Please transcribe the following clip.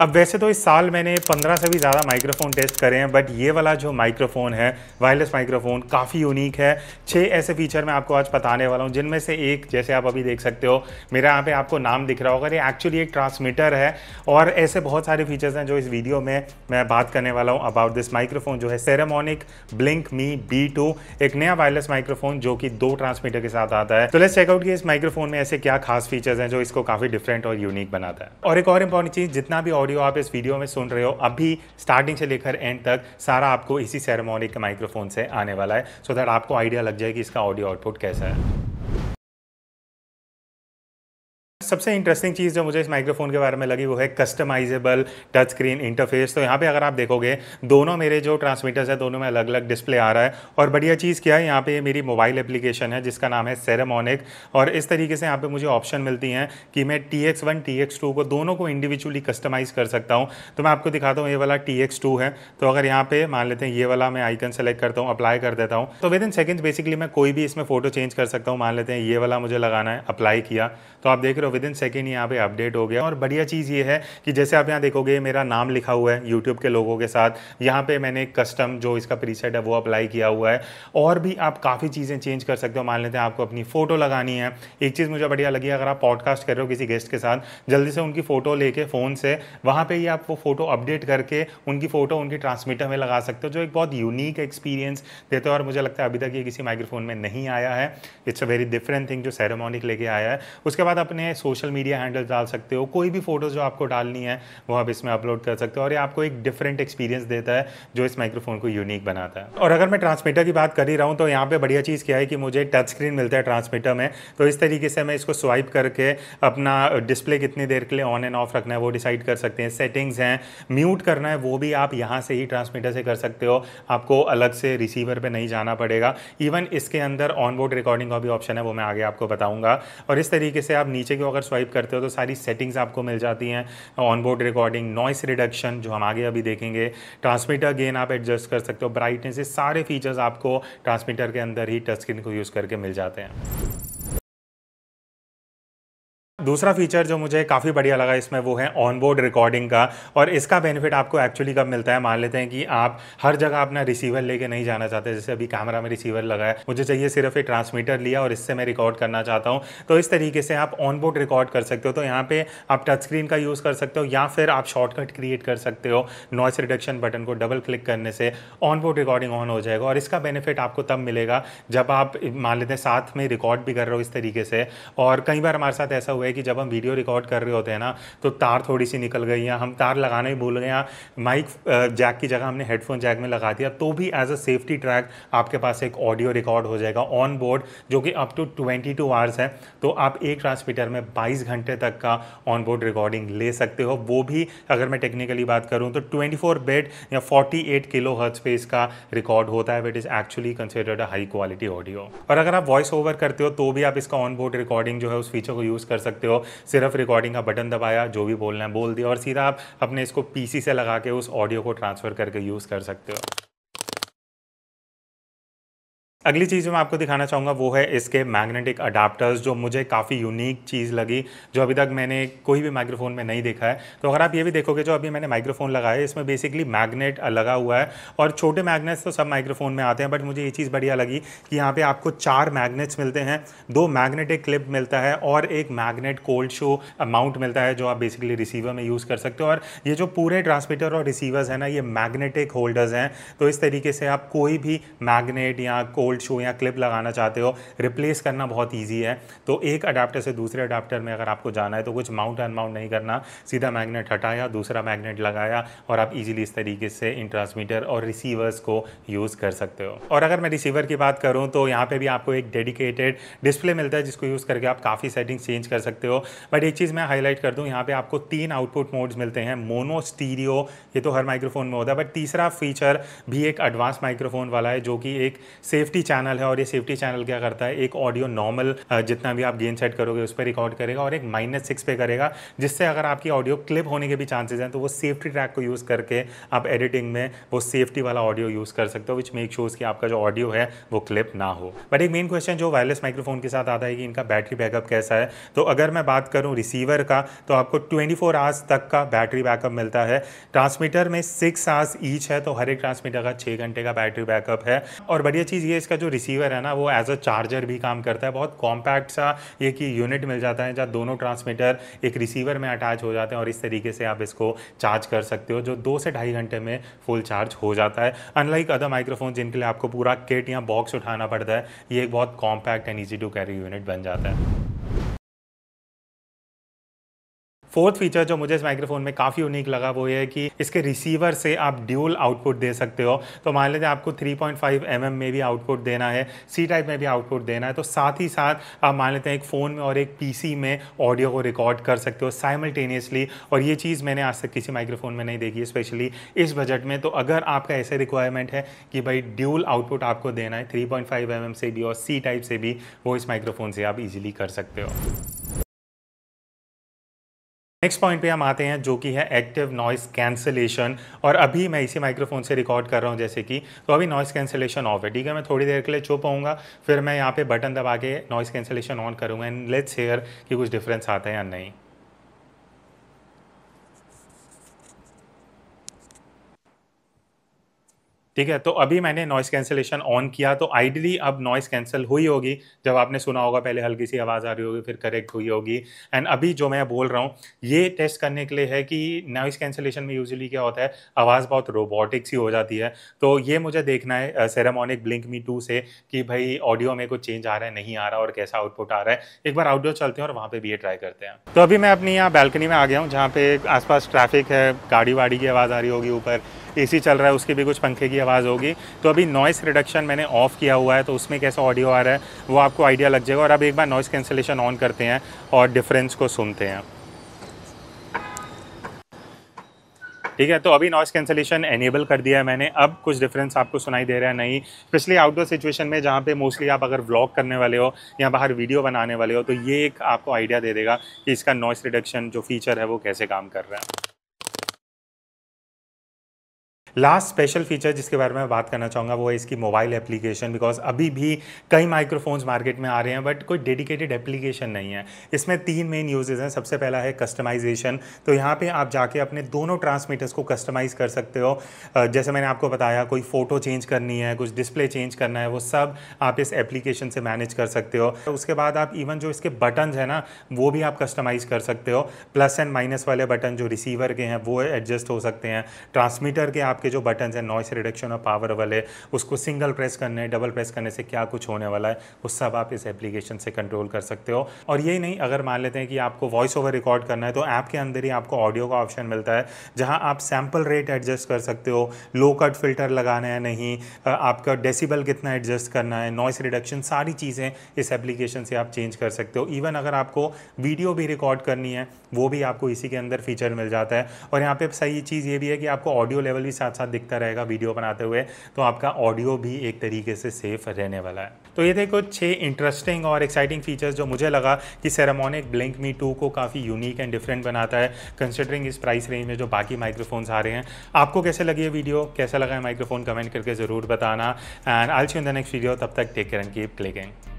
अब वैसे तो इस साल मैंने 15 से भी ज़्यादा माइक्रोफोन टेस्ट करे हैं बट ये वाला जो माइक्रोफोन है वायरलेस माइक्रोफोन काफ़ी यूनिक है छह ऐसे फीचर मैं आपको आज बताने वाला हूँ जिनमें से एक जैसे आप अभी देख सकते हो मेरा यहाँ पे आपको नाम दिख रहा होगा ये एक्चुअली एक ट्रांसमीटर है और ऐसे बहुत सारे फीचर्स हैं जो इस वीडियो में मैं बात करने वाला हूँ अबाउट दिस माइक्रोफोन जो है सेरेमोनिक ब्लिंक मी बी एक नया वायरलेस माइक्रोफोन जो कि दो ट्रांसमीटर के साथ आता है तो लेट्स चेकआउट किया इस माइक्रोफोन में ऐसे क्या खास फीचर्स हैं जो इसको काफ़ी डिफरेंट और यूनिक बनाता है और एक और इंपॉर्टेंट चीज़ जितना भी ऑडियो आप इस वीडियो में सुन रहे हो अभी स्टार्टिंग से लेकर एंड तक सारा आपको इसी सेरेमोनी के माइक्रोफोन से आने वाला है सो so दैट आपको आइडिया लग जाए कि इसका ऑडियो आउटपुट कैसा है सबसे इंटरेस्टिंग चीज़ जो मुझे इस माइक्रोफोन के बारे में लगी वो है कस्टमाइजेबल टच स्क्रीन इंटरफेस तो यहाँ पे अगर आप देखोगे दोनों मेरे जो ट्रांसमीटर्स है दोनों में अलग अलग डिस्प्ले आ रहा है और बढ़िया चीज़ क्या है यहाँ पे मेरी मोबाइल एप्लीकेशन है जिसका नाम है सेरेमोनिक और इस तरीके से यहाँ पे मुझे ऑप्शन मिलती हैं कि मैं T X one T X two को दोनों को इंडिविजुअली कस्टमाइज़ कर सकता हूँ तो मैं आपको दिखाता हूँ ये वाला टी एक्स टू है तो अगर यहाँ पे मान लेते हैं ये वाला मैं आइकन सेलेक्ट करता हूँ अप्लाई कर देता हूँ तो विद इन सेकेंड्स बेसिकली मैं कोई भी इसमें फोटो चेंज कर सकता हूँ मान लेते हैं ये वाला मुझे लगाना है अप्लाई किया तो आप देख रहे हो विद इन सेकेंड यहाँ पे अपडेट हो गया और बढ़िया चीज़ ये है कि जैसे आप यहाँ देखोगे मेरा नाम लिखा हुआ है यूट्यूब के लोगों के साथ यहाँ पे मैंने कस्टम जो इसका प्रीसेट है वो अप्लाई किया हुआ है और भी आप काफ़ी चीज़ें चेंज कर सकते हो मान लेते हैं आपको अपनी फ़ोटो लगानी है एक चीज़ मुझे बढ़िया लगी अगर आप पॉडकास्ट कर रहे हो किसी गेस्ट के साथ जल्दी से उनकी फ़ोटो लेके फ़ोन से वहाँ पर ही आप वो फ़ोटो अपडेट करके उनकी फ़ोटो उनकी ट्रांसमीटर में लगा सकते हो जो एक बहुत यूनिक एक्सपीरियंस देते हो और मुझे लगता है अभी तक ये किसी माइक्रोफोन में नहीं आया है it's a very different thing जो सेरेमोनिक लेके आया है उसके बाद अपने सोशल मीडिया हैंडल्स डाल सकते हो कोई भी फोटोज़ जो आपको डालनी है वो आप इसमें अपलोड कर सकते हो और ये आपको एक डिफरेंट एक्सपीरियंस देता है जो इस माइक्रोफोन को यूनिक बनाता है और अगर मैं ट्रांसमीटर की बात कर ही रहा हूँ तो यहाँ पर बढ़िया चीज़ क्या है कि मुझे टच स्क्रीन मिलता है ट्रांसमीटर में तो इस तरीके से मैं इसको स्वाइप करके अपना डिस्प्ले कितनी देर के लिए ऑन एंड ऑफ रखना है वो डिसाइड कर सकते हैं सेटिंग्स हैं म्यूट करना है वो भी आप यहाँ से ही ट्रांसमीटर से कर सकते हो आपको अलग से रिसीवर पर नहीं जाना पड़ेगा इवन इसके अंदर ऑन बोर्ड रिकॉर्डिंग का भी ऑप्शन है वो मैं आगे आपको बताऊँगा और इस तरीके से आप नीचे की अगर स्वाइप करते हो तो सारी सेटिंग्स आपको मिल जाती हैं ऑनबोर्ड रिकॉर्डिंग नॉइस रिडक्शन जो हम आगे अभी देखेंगे ट्रांसमीटर गेन आप एडजस्ट कर सकते हो ब्राइटनेस ये सारे फीचर्स आपको ट्रांसमीटर के अंदर ही टच स्क्रीन को यूज़ करके मिल जाते हैं दूसरा फीचर जो मुझे काफ़ी बढ़िया लगा इसमें वो है ऑन बोर्ड रिकॉर्डिंग का और इसका बेनिफिट आपको एक्चुअली कब मिलता है मान लेते हैं कि आप हर जगह अपना रिसीवर लेके नहीं जाना चाहते जैसे अभी कैमरा में रिसीवर लगा है मुझे चाहिए सिर्फ एक ट्रांसमीटर लिया और इससे मैं रिकॉर्ड करना चाहता हूँ तो इस तरीके से आप ऑन बोर्ड रिकॉर्ड कर सकते हो तो यहाँ पर आप टच स्क्रीन का यूज़ कर सकते हो या फिर आप शॉर्टकट क्रिएट कर सकते हो नॉइस रिडक्शन बटन को डबल क्लिक करने से ऑन बोर्ड रिकॉर्डिंग ऑन हो जाएगा और इसका बेनिफिट आपको तब मिलेगा जब आप मान लेते हैं साथ में रिकॉर्ड भी कर रहे हो इस तरीके से और कई बार हमारे साथ ऐसा हुआ है कि जब हम वीडियो रिकॉर्ड कर रहे होते हैं ना तो तार थोड़ी सी निकल गई या हम तार लगाना ही भूल गए या माइक जैक की जगह हमने हेडफोन जैक में लगा दिया तो भी एज अ सेफ्टी ट्रैक आपके पास एक ऑडियो रिकॉर्ड हो जाएगा ऑन बोर्ड जो कि up to twenty two hours है तो आप एक ट्रांसमीटर में बाईस घंटे तक का ऑन बोर्ड रिकॉर्डिंग ले सकते हो वो भी अगर मैं टेक्निकली बात करूँ तो ट्वेंटी फोर बेड या फोर्टी एट किलो हर्ट पे इसका रिकॉर्ड होता है it is actually considered a high quality audio और अगर आप वॉइस ओवर करते हो तो भी आप इसका ऑन बोर्ड रिकॉर्डिंग जो है उस फीचर को यूज़ कर सकते हो सकते हो सिर्फ रिकॉर्डिंग का बटन दबाया जो भी बोलना है बोल दिया और सीधा आप अपने इसको पीसी से लगा के उस ऑडियो को ट्रांसफ़र करके यूज़ कर सकते हो अगली चीज़ जो मैं आपको दिखाना चाहूँगा वो है इसके मैग्नेटिक अडाप्टर्स जो मुझे काफ़ी यूनिक चीज़ लगी जो अभी तक मैंने कोई भी माइक्रोफोन में नहीं देखा है तो अगर आप ये भी देखोगे जो अभी मैंने माइक्रोफोन लगाया है इसमें बेसिकली मैग्नेट लगा हुआ है और छोटे मैग्नेट्स तो सब माइक्रोफोन में आते हैं बट मुझे ये चीज़ बढ़िया लगी कि यहाँ पर आपको चार मैगनेट्स मिलते हैं दो मैग्नेटिक क्लिप मिलता है और एक मैगनेट कोल्ड शो अमाउंट मिलता है जो आप बेसिकली रिसीवर में यूज़ कर सकते हो और ये जो पूरे ट्रांसमीटर और रिसीवर्स हैं ना ये मैग्नेटिक होल्डर्स हैं तो इस तरीके से आप कोई भी मैगनेट या कोल्ड ओल्ड शो या क्लिप लगाना चाहते हो रिप्लेस करना बहुत ईजी है तो एक अडाप्टर से दूसरे अडाप्टर में अगर आपको जाना है तो कुछ माउंट अनमाउंट नहीं करना सीधा मैगनेट हटाया दूसरा मैगनेट लगाया और आप ईजिली इस तरीके से इन ट्रांसमीटर और रिसीवर्स को यूज़ कर सकते हो और अगर मैं रिसीवर की बात करूँ तो यहाँ पर भी आपको एक डेडिकेटेड डिस्प्ले मिलता है जिसको यूज़ करके आप काफ़ी सेटिंग्स चेंज कर सकते हो बट एक चीज़ मैं हाईलाइट कर दूँ यहाँ पर आपको तीन आउटपुट मोड्स मिलते हैं मोनो स्टीरियो ये तो हर माइक्रोफोन में होता है बट तीसरा फीचर भी एक एडवांस माइक्रोफोन वाला है जो कि एक सेफ्टी चैनल है और ये सेफ्टी चैनल क्या करता है एक ऑडियो नॉर्मल जितना भी आप गेन सेट करोगे उस पर रिकॉर्ड करेगा और एक माइनस सिक्स पे करेगा जिससे अगर आपकी ऑडियो क्लिप होने के भी चांसेस हैं तो वो सेफ्टी ट्रैक को यूज़ करके आप एडिटिंग में वो सेफ्टी वाला ऑडियो यूज़ कर सकते हो विच मेक शोज़ कि आपका जो ऑडियो है वो क्लिप ना हो बट एक मेन क्वेश्चन जो वायरलेस माइक्रोफोन के साथ आता है कि इनका बैटरी बैकअप कैसा है तो अगर मैं बात करूँ रिसीवर का तो आपको ट्वेंटी फोर आवर्स तक का बैटरी बैकअप मिलता है ट्रांसमीटर में सिक्स आवर्स ईच है तो हर एक ट्रांसमीटर का छः घंटे का बैटरी बैकअप है और बढ़िया चीज़ ये इसका इसका जो रिसीवर है ना वो एज अ चार्जर भी काम करता है बहुत कॉम्पैक्ट सा एक ही यूनिट मिल जाता है जहाँ दोनों ट्रांसमीटर एक रिसीवर में अटैच हो जाते हैं और इस तरीके से आप इसको चार्ज कर सकते हो जो दो से ढाई घंटे में फुल चार्ज हो जाता है अनलाइक अदर माइक्रोफोन जिनके लिए आपको पूरा किट या बॉक्स उठाना पड़ता है ये एक बहुत compact and easy to carry unit बन जाता है फोर्थ फीचर जो मुझे इस माइक्रोफोन में काफ़ी यूनिक लगा वो ये है कि इसके रिसीवर से आप ड्यूल आउटपुट दे सकते हो तो मान लेते हैं आपको 3.5 पॉइंट mm में भी आउटपुट देना है सी टाइप में भी आउटपुट देना है तो साथ ही साथ आप मान लेते हैं एक फ़ोन में और एक पी में ऑडियो को रिकॉर्ड कर सकते हो साइमल्टेनियसली और ये चीज़ मैंने आज तक किसी माइक्रोफोन में नहीं देखी स्पेशली इस बजट में तो अगर आपका ऐसे रिक्वायरमेंट है कि भाई ड्यूल आउटपुट आपको देना है थ्री पॉइंट mm से भी और सी टाइप से भी वो इस माइक्रोफोन से आप इजीली कर सकते हो नेक्स्ट पॉइंट पे हम आते हैं जो कि है एक्टिव नॉइस कैंसिलेशन और अभी मैं इसी माइक्रोफोन से रिकॉर्ड कर रहा हूँ जैसे कि तो अभी नॉइस कैंसिलेशन ऑफ है ठीक है मैं थोड़ी देर के लिए चुप होऊंगा फिर मैं यहाँ पे बटन दबा के नॉइस कैंसिलेशन ऑन करूँगा एंड लेट्स हेयर कि कुछ डिफरेंस आता है या नहीं ठीक है तो अभी मैंने नॉइस कैंसिलेशन ऑन किया तो आइडली अब नॉइस कैंसिल हुई होगी जब आपने सुना होगा पहले हल्की सी आवाज़ आ रही होगी फिर करेक्ट हुई होगी एंड अभी जो मैं बोल रहा हूँ ये टेस्ट करने के लिए है कि नॉइस कैंसिलेशन में यूजली क्या होता है आवाज़ बहुत रोबोटिक सी हो जाती है तो ये मुझे देखना है सेरामोनिक ब्लिंक मी टू से कि भाई ऑडियो में कुछ चेंज आ रहा है नहीं आ रहा और कैसा आउटपुट आ रहा है एक बार आउटडोर चलते हैं और वहाँ पर भी ये ट्राई करते हैं तो अभी मैं अपनी यहाँ बैल्कनी में आ गया हूँ जहाँ पे आसपास ट्रैफिक है गाड़ी वाड़ी की आवाज़ आ रही होगी ऊपर ए चल रहा है उसके भी कुछ पंखे की आवाज़ होगी तो अभी नॉइस रिडक्शन मैंने ऑफ़ किया हुआ है तो उसमें कैसा ऑडियो आ रहा है वो आपको आइडिया लग जाएगा और अब एक बार नॉइस कैंसिलेशन ऑन करते हैं और डिफरेंस को सुनते हैं ठीक है तो अभी नॉइस कैंसिलेशन एनेबल कर दिया है मैंने अब कुछ डिफरेंस आपको सुनाई दे रहा है नहीं स्पेशली आउटडोर सिचुएशन में जहाँ पे मोस्टली आप अगर व्लॉग करने वाले हो या बाहर वीडियो बनाने वाले हो तो ये एक आपको आइडिया दे देगा कि इसका नॉइस रिडक्शन जो फीचर है वो कैसे काम कर रहा है लास्ट स्पेशल फीचर जिसके बारे में बात करना चाहूँगा वो है इसकी मोबाइल एप्लीकेशन बिकॉज अभी भी कई माइक्रोफोन्स मार्केट में आ रहे हैं बट कोई डेडिकेटेड एप्लीकेशन नहीं है इसमें तीन मेन यूजेज़ हैं सबसे पहला है कस्टमाइजेशन तो यहाँ पर आप जाके अपने दोनों ट्रांसमीटर्स को कस्टमाइज़ कर सकते हो जैसे मैंने आपको बताया कोई फ़ोटो चेंज करनी है कुछ डिस्प्ले चेंज करना है वो सब आप इस एप्लीकेशन से मैनेज कर सकते हो तो उसके बाद आप इवन जो इसके बटन है ना वो भी आप कस्टमाइज़ कर सकते हो प्लस एंड माइनस वाले बटन जो रिसीवर के हैं वो एडजस्ट हो सकते हैं ट्रांसमीटर के आपके आपके जो बटन हैं नॉइस रिडक्शन और पावर वाले उसको सिंगल प्रेस करने डबल प्रेस करने से क्या कुछ होने वाला है वो सब आप इस एप्लीकेशन से कंट्रोल कर सकते हो और यही नहीं अगर मान लेते हैं कि आपको वॉइस ओवर रिकॉर्ड करना है तो ऐप के अंदर ही आपको ऑडियो का ऑप्शन मिलता है जहाँ आप सैम्पल रेट एडजस्ट कर सकते हो लो कट फिल्टर लगाना है नहीं आपका डेसीबल कितना एडजस्ट करना है नॉइस रिडक्शन सारी चीज़ें इस एप्लीकेशन से आप चेंज कर सकते हो इवन अगर आपको वीडियो भी रिकॉर्ड करनी है वो भी आपको इसी के अंदर फीचर मिल जाता है और यहाँ पे सही चीज़ ये भी है कि आपको ऑडियो लेवल भी साथ साथ दिखता रहेगा वीडियो बनाते हुए तो आपका ऑडियो भी एक तरीके से सेफ रहने वाला है तो ये थे कुछ छः इंटरेस्टिंग और एक्साइटिंग फीचर्स जो मुझे लगा कि सेरामोनिक ब्लिंक मी टू को काफ़ी यूनिक एंड डिफरेंट बनाता है कंसिडरिंग इस प्राइस रेंज में जो बाकी माइक्रोफोन्स आ रहे हैं आपको कैसे लगी ये वीडियो कैसा लगा है माइक्रोफोन कमेंट करके ज़रूर बताना and also in the next video तब तक take care and keep clicking